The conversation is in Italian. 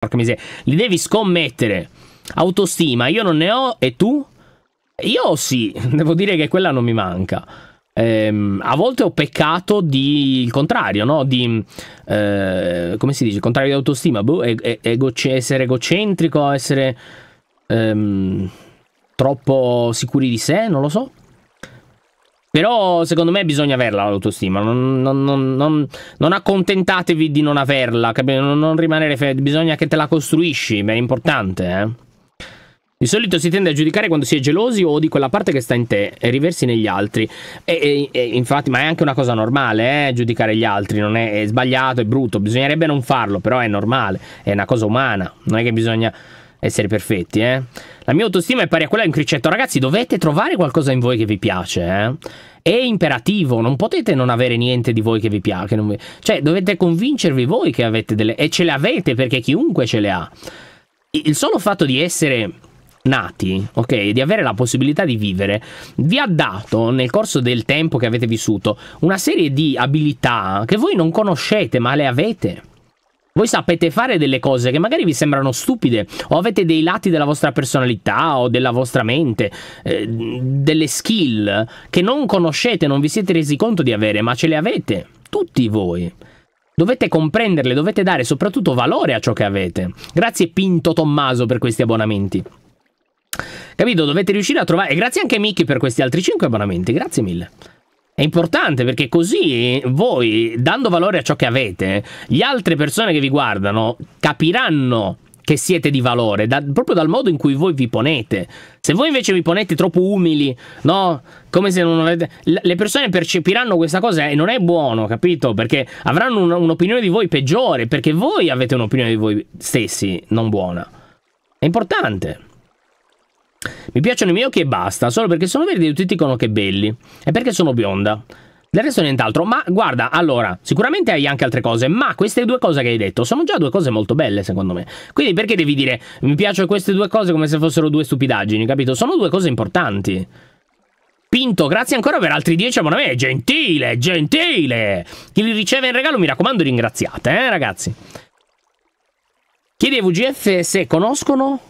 Porca miseria. Li devi scommettere. Autostima, io non ne ho e tu? Io sì, devo dire che quella non mi manca. Ehm, a volte ho peccato di il contrario, no? Di eh, come si dice? Il contrario di autostima, boh, e, e, ego, essere egocentrico, essere ehm, troppo sicuri di sé, non lo so. Però secondo me bisogna averla l'autostima, non, non, non, non accontentatevi di non averla, non, rimanere fede, bisogna che te la costruisci, ma è importante. Eh? Di solito si tende a giudicare quando si è gelosi o di quella parte che sta in te e riversi negli altri. E, e, e infatti, ma è anche una cosa normale, eh? giudicare gli altri, non è, è sbagliato, è brutto, bisognerebbe non farlo, però è normale, è una cosa umana, non è che bisogna essere perfetti. Eh? La mia autostima è pari a quella di un cricetto. Ragazzi, dovete trovare qualcosa in voi che vi piace, eh? È imperativo, non potete non avere niente di voi che vi piace. Vi... Cioè, dovete convincervi voi che avete delle... E ce le avete perché chiunque ce le ha. Il solo fatto di essere nati, ok, di avere la possibilità di vivere, vi ha dato nel corso del tempo che avete vissuto una serie di abilità che voi non conoscete ma le avete. Voi sapete fare delle cose che magari vi sembrano stupide o avete dei lati della vostra personalità o della vostra mente, eh, delle skill che non conoscete, non vi siete resi conto di avere, ma ce le avete, tutti voi. Dovete comprenderle, dovete dare soprattutto valore a ciò che avete. Grazie Pinto Tommaso per questi abbonamenti. Capito? Dovete riuscire a trovare... E grazie anche Mickey per questi altri 5 abbonamenti, grazie mille. È importante perché così voi, dando valore a ciò che avete, le altre persone che vi guardano capiranno che siete di valore, da, proprio dal modo in cui voi vi ponete. Se voi invece vi ponete troppo umili, no? Come se non avete... Le persone percepiranno questa cosa e non è buono, capito? Perché avranno un'opinione di voi peggiore, perché voi avete un'opinione di voi stessi non buona. È importante. Mi piacciono i miei occhi e basta, solo perché sono verdi e tutti dicono che belli. E perché sono bionda. Del resto nient'altro, ma guarda, allora, sicuramente hai anche altre cose, ma queste due cose che hai detto sono già due cose molto belle, secondo me. Quindi perché devi dire mi piacciono queste due cose come se fossero due stupidaggini, capito? Sono due cose importanti. Pinto, grazie ancora per altri 10 abbonamenti, gentile, gentile! Chi li riceve in regalo, mi raccomando, ringraziate, eh, ragazzi. Chiedi a VGF se conoscono